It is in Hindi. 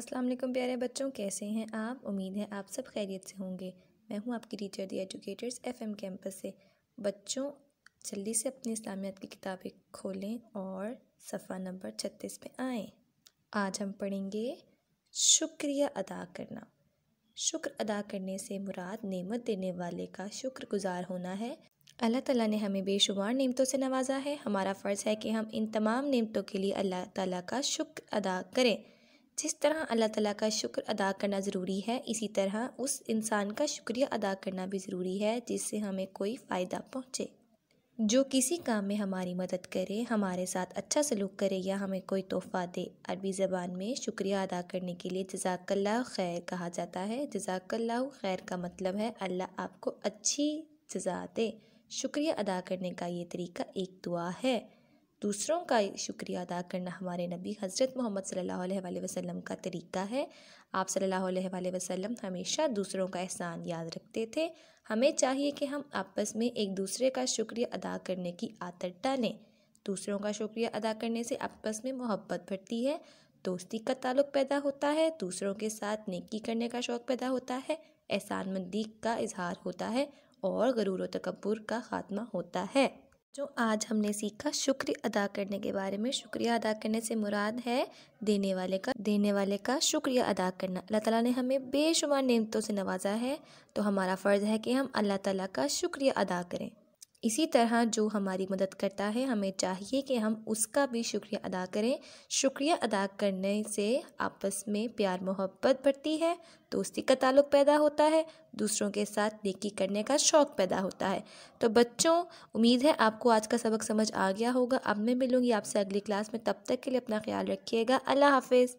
अस्सलाम वालेकुम प्यारे बच्चों कैसे हैं आप उम्मीद है आप सब खैरियत से होंगे मैं हूं आपकी teacher the educators FM campus से बच्चों जल्दी से अपनी इस्लामियात की किताबें खोलें और सफ़ा नंबर छत्तीस पे आएँ आज हम पढ़ेंगे शुक्रिया अदा करना शुक्र अदा करने से मुराद नेमत देने वाले का शुक्रगुजार होना है अल्लाह ताला ने हमें बेशुमार नेमतों से नवाजा है हमारा फ़र्ज़ है कि हम इन तमाम नेमतों के लिए अल्लाह ताला का शुक्र अदा करें जिस तरह अल्लाह ताला का शुक्र अदा करना ज़रूरी है इसी तरह उस इंसान का शुक्रिया अदा करना भी ज़रूरी है जिससे हमें कोई फ़ायदा पहुँचे जो किसी काम में हमारी मदद करे हमारे साथ अच्छा सलूक करे या हमें कोई तोहफ़ा दे अरबी ज़बान में शुक्रिया अदा करने के लिए जजाकल्ला खैर कहा जाता है जजाकल्ला खैर का मतलब है अल्लाह आपको अच्छी जजा दे शुक्रिया अदा करने का ये तरीका एक दुआ है दूसरों का शुक्रिया अदा करना हमारे नबी हज़रत मोहम्मद सल्लल्लाहु अलैहि वसल्लम का तरीका है आप सल्लल्लाहु अलैहि वसल्लम हमेशा दूसरों का एहसान याद रखते थे हमें चाहिए कि हम आपस में एक दूसरे का शुक्रिया अदा करने की आदत डालें दूसरों का शुक्रिया अदा करने से आपस में मोहब्बत बढ़ती है दोस्ती का ताल्लुक पैदा होता है दूसरों के साथ नेकी करने का शौक़ पैदा होता है एहसान मंदी का इजहार होता है और गरूर तकबर का ख़ात्मा होता है जो आज हमने सीखा शुक्र अदा करने के बारे में शुक्रिया अदा करने से मुराद है देने वाले का देने वाले का शुक्रिया अदा करना अल्लाह ताला ने हमें बेशुमार नेमतों से नवाजा है तो हमारा फ़र्ज़ है कि हम अल्लाह ताला का शुक्रिया अदा करें इसी तरह जो हमारी मदद करता है हमें चाहिए कि हम उसका भी शुक्रिया अदा करें शुक्रिया अदा करने से आपस में प्यार मोहब्बत बढ़ती है दोस्ती का ताल्लुक पैदा होता है दूसरों के साथ नेकी करने का शौक़ पैदा होता है तो बच्चों उम्मीद है आपको आज का सबक समझ आ गया होगा अब मैं मिलूँगी आपसे अगली क्लास में तब तक के लिए अपना ख्याल रखिएगा अल्लाह हाफिज़